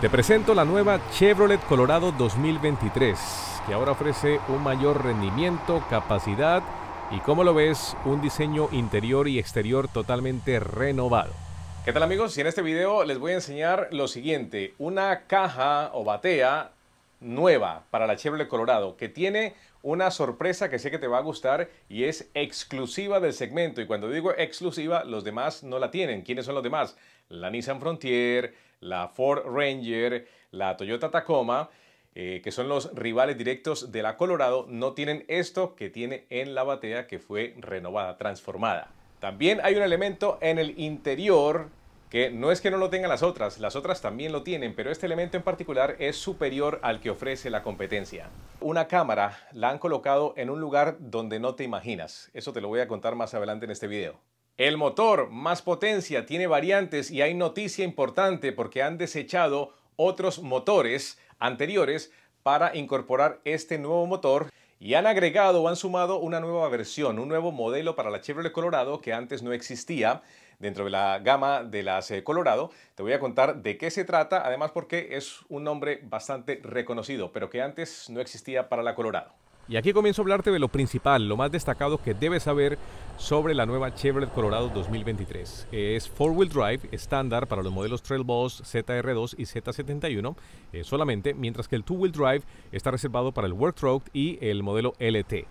Te presento la nueva Chevrolet Colorado 2023, que ahora ofrece un mayor rendimiento, capacidad y, como lo ves, un diseño interior y exterior totalmente renovado. ¿Qué tal amigos? Y en este video les voy a enseñar lo siguiente, una caja o batea nueva para la Chevrolet Colorado que tiene una sorpresa que sé que te va a gustar y es exclusiva del segmento. Y cuando digo exclusiva, los demás no la tienen. ¿Quiénes son los demás? La Nissan Frontier, la Ford Ranger, la Toyota Tacoma, eh, que son los rivales directos de la Colorado, no tienen esto que tiene en la batea que fue renovada, transformada. También hay un elemento en el interior que no es que no lo tengan las otras, las otras también lo tienen, pero este elemento en particular es superior al que ofrece la competencia. Una cámara la han colocado en un lugar donde no te imaginas. Eso te lo voy a contar más adelante en este video. El motor, más potencia, tiene variantes y hay noticia importante porque han desechado otros motores anteriores para incorporar este nuevo motor y han agregado o han sumado una nueva versión, un nuevo modelo para la Chevrolet Colorado que antes no existía dentro de la gama de las eh, Colorado. Te voy a contar de qué se trata, además porque es un nombre bastante reconocido, pero que antes no existía para la Colorado. Y aquí comienzo a hablarte de lo principal, lo más destacado que debes saber sobre la nueva Chevrolet Colorado 2023. Es 4-wheel drive estándar para los modelos Trail Boss, ZR2 y Z71 eh, solamente, mientras que el 2-wheel drive está reservado para el Work Truck y el modelo LT.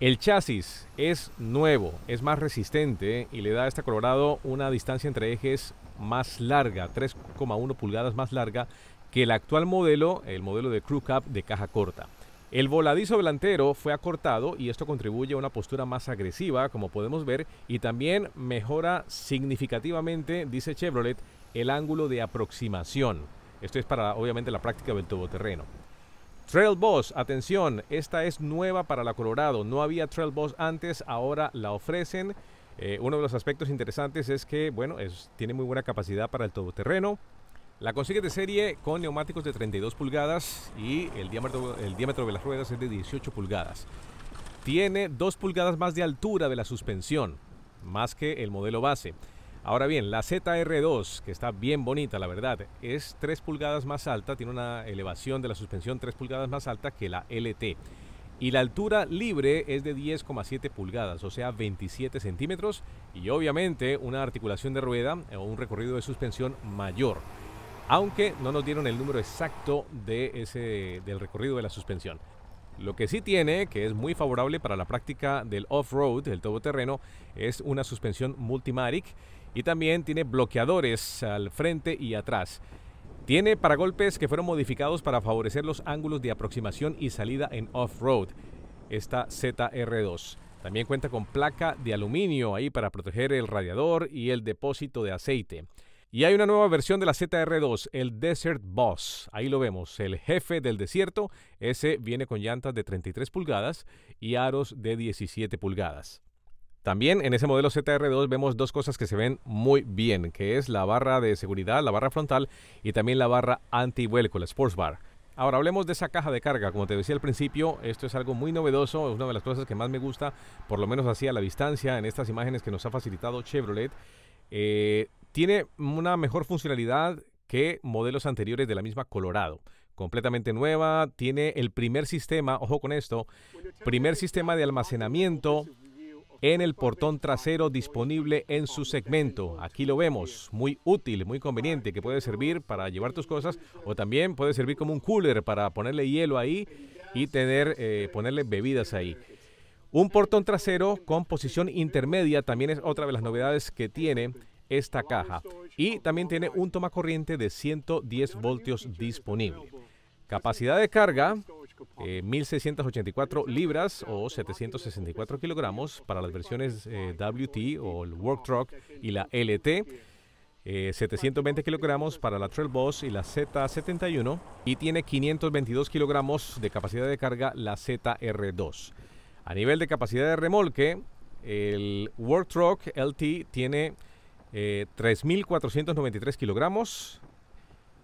El chasis es nuevo, es más resistente y le da a esta Colorado una distancia entre ejes más larga, 3,1 pulgadas más larga que el actual modelo, el modelo de Crew Cab de caja corta. El voladizo delantero fue acortado y esto contribuye a una postura más agresiva, como podemos ver, y también mejora significativamente, dice Chevrolet, el ángulo de aproximación. Esto es para, obviamente, la práctica del todoterreno. Trail Boss, atención, esta es nueva para la Colorado. No había Trail Boss antes, ahora la ofrecen. Eh, uno de los aspectos interesantes es que, bueno, es, tiene muy buena capacidad para el todoterreno. La consigue de serie con neumáticos de 32 pulgadas y el diámetro, el diámetro de las ruedas es de 18 pulgadas. Tiene 2 pulgadas más de altura de la suspensión, más que el modelo base. Ahora bien, la ZR2, que está bien bonita, la verdad, es 3 pulgadas más alta, tiene una elevación de la suspensión 3 pulgadas más alta que la LT. Y la altura libre es de 10,7 pulgadas, o sea, 27 centímetros, y obviamente una articulación de rueda o un recorrido de suspensión mayor aunque no nos dieron el número exacto de ese, del recorrido de la suspensión. Lo que sí tiene, que es muy favorable para la práctica del off-road, del todoterreno, es una suspensión multimatic y también tiene bloqueadores al frente y atrás. Tiene paragolpes que fueron modificados para favorecer los ángulos de aproximación y salida en off-road, esta ZR2. También cuenta con placa de aluminio ahí para proteger el radiador y el depósito de aceite. Y hay una nueva versión de la ZR2, el Desert Boss. Ahí lo vemos, el jefe del desierto. Ese viene con llantas de 33 pulgadas y aros de 17 pulgadas. También en ese modelo ZR2 vemos dos cosas que se ven muy bien, que es la barra de seguridad, la barra frontal y también la barra antivuelco, la Sports Bar. Ahora hablemos de esa caja de carga, como te decía al principio, esto es algo muy novedoso, es una de las cosas que más me gusta, por lo menos así a la distancia, en estas imágenes que nos ha facilitado Chevrolet. Eh, tiene una mejor funcionalidad que modelos anteriores de la misma Colorado. Completamente nueva, tiene el primer sistema, ojo con esto, primer sistema de almacenamiento en el portón trasero disponible en su segmento. Aquí lo vemos, muy útil, muy conveniente, que puede servir para llevar tus cosas o también puede servir como un cooler para ponerle hielo ahí y tener, eh, ponerle bebidas ahí. Un portón trasero con posición intermedia también es otra de las novedades que tiene esta caja y también tiene un toma corriente de 110 voltios disponible. Capacidad de carga, 1.684 eh, libras o 764 kilogramos para las versiones eh, WT o el Work Truck y la LT. 720 eh, kilogramos para la Trail Boss y la Z71 y tiene 522 kilogramos de capacidad de carga la ZR2. A nivel de capacidad de remolque, el Work Truck LT tiene 3.493 eh, kilogramos.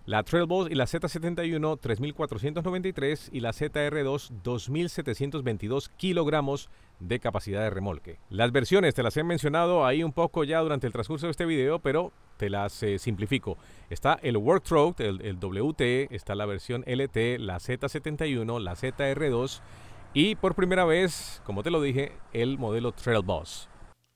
La Trailboss y la Z71, 3.493 y la ZR2, 2.722 kilogramos de capacidad de remolque. Las versiones te las he mencionado ahí un poco ya durante el transcurso de este video, pero te las eh, simplifico. Está el Work el, el, WT, está la versión LT, la Z71, la ZR2 y por primera vez, como te lo dije, el modelo Trailboss.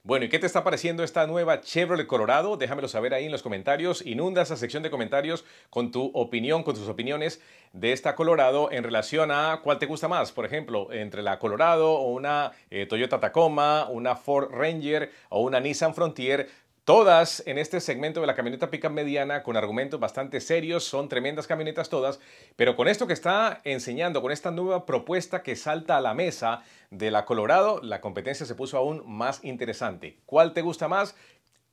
Bueno, ¿y qué te está pareciendo esta nueva Chevrolet Colorado? Déjamelo saber ahí en los comentarios. Inunda esa sección de comentarios con tu opinión, con tus opiniones de esta Colorado en relación a cuál te gusta más. Por ejemplo, entre la Colorado o una eh, Toyota Tacoma, una Ford Ranger o una Nissan Frontier. Todas en este segmento de la camioneta pica mediana con argumentos bastante serios, son tremendas camionetas todas, pero con esto que está enseñando, con esta nueva propuesta que salta a la mesa de la Colorado, la competencia se puso aún más interesante. ¿Cuál te gusta más?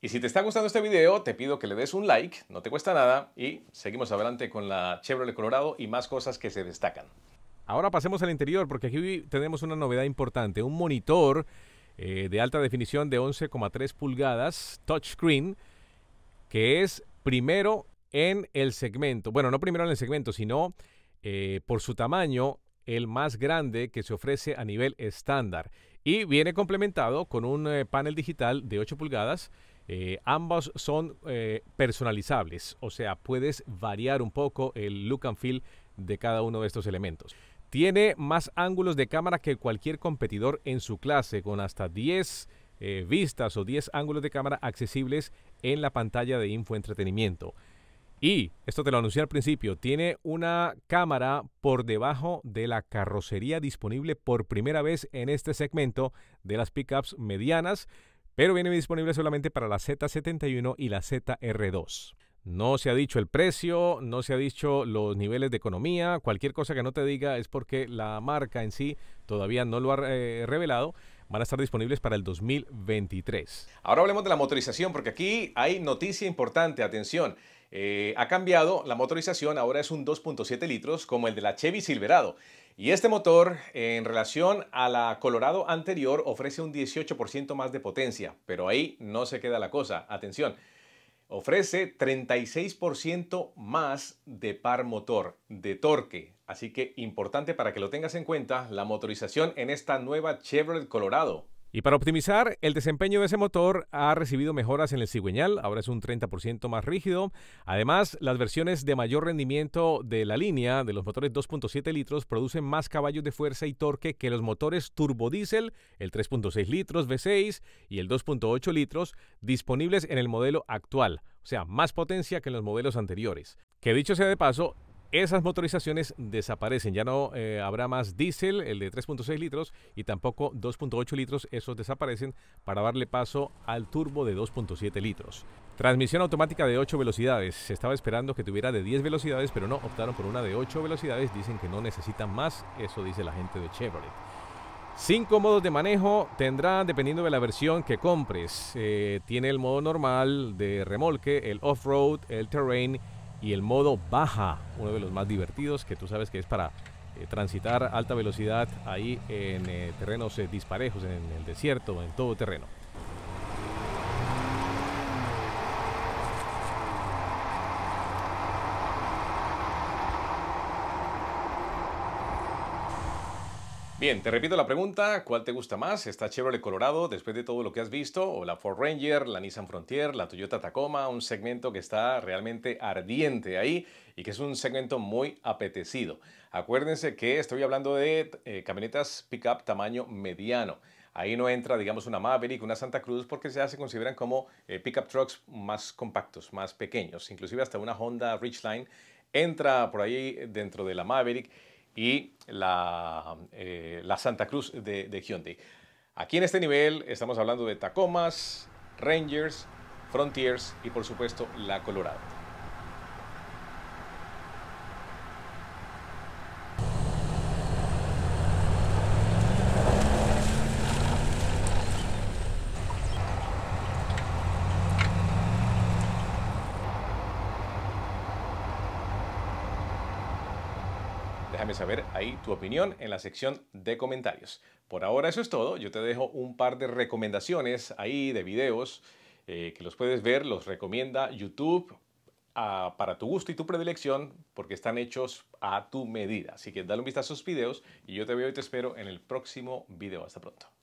Y si te está gustando este video, te pido que le des un like, no te cuesta nada, y seguimos adelante con la Chevrolet Colorado y más cosas que se destacan. Ahora pasemos al interior, porque aquí tenemos una novedad importante, un monitor eh, de alta definición de 11,3 pulgadas, touchscreen, que es primero en el segmento, bueno, no primero en el segmento, sino eh, por su tamaño, el más grande que se ofrece a nivel estándar. Y viene complementado con un eh, panel digital de 8 pulgadas. ambos son personalizables, o sea, puedes variar un poco el look and feel de cada uno de estos elementos. Tiene más ángulos de cámara que cualquier competidor en su clase, con hasta 10 eh, vistas o 10 ángulos de cámara accesibles en la pantalla de infoentretenimiento. Y, esto te lo anuncié al principio, tiene una cámara por debajo de la carrocería disponible por primera vez en este segmento de las pickups medianas, pero viene disponible solamente para la Z71 y la ZR2. No se ha dicho el precio, no se ha dicho los niveles de economía, cualquier cosa que no te diga es porque la marca en sí todavía no lo ha eh, revelado. Van a estar disponibles para el 2023. Ahora hablemos de la motorización, porque aquí hay noticia importante, atención. Eh, ha cambiado la motorización, ahora es un 2.7 litros como el de la Chevy Silverado. Y este motor, en relación a la Colorado anterior, ofrece un 18% más de potencia, pero ahí no se queda la cosa. Atención, ofrece 36% más de par motor, de torque. Así que importante para que lo tengas en cuenta la motorización en esta nueva Chevrolet Colorado. Y para optimizar el desempeño de ese motor ha recibido mejoras en el cigüeñal, ahora es un 30% más rígido. Además, las versiones de mayor rendimiento de la línea de los motores 2.7 litros producen más caballos de fuerza y torque que los motores turbodiesel, el 3.6 litros V6 y el 2.8 litros disponibles en el modelo actual, o sea, más potencia que en los modelos anteriores. Que dicho sea de paso, esas motorizaciones desaparecen. Ya no eh, habrá más diésel, el de 3.6 litros, y tampoco 2.8 litros. Esos desaparecen para darle paso al turbo de 2.7 litros. Transmisión automática de 8 velocidades. Se estaba esperando que tuviera de 10 velocidades, pero no, optaron por una de 8 velocidades. Dicen que no necesitan más. Eso dice la gente de Chevrolet. 5 modos de manejo tendrán dependiendo de la versión que compres. Eh, tiene el modo normal de remolque, el off-road, el terrain y el modo baja, uno de los más divertidos que tú sabes que es para eh, transitar alta velocidad ahí en eh, terrenos eh, disparejos, en el desierto, en todo terreno. Bien, te repito la pregunta, ¿cuál te gusta más? ¿Está Chevrolet Colorado después de todo lo que has visto? ¿O la Ford Ranger, la Nissan Frontier, la Toyota Tacoma? Un segmento que está realmente ardiente ahí y que es un segmento muy apetecido. Acuérdense que estoy hablando de eh, camionetas pickup tamaño mediano. Ahí no entra, digamos, una Maverick, una Santa Cruz, porque ya se consideran como eh, pickup trucks más compactos, más pequeños. Inclusive hasta una Honda Ridgeline entra por ahí dentro de la Maverick y eh, la, Santa Cruz de, de, Hyundai. Aquí en este nivel estamos hablando de Tacomas, Rangers, Frontiers y por supuesto la Colorado. déjame saber ahí tu opinión en la sección de comentarios. Por ahora eso es todo, yo te dejo un par de recomendaciones ahí de videos eh, que los puedes ver, los recomienda YouTube ah, para tu gusto y tu predilección porque están hechos a tu medida. Así que dale un vistazo a sus videos y yo te veo y te espero en el próximo video. Hasta pronto.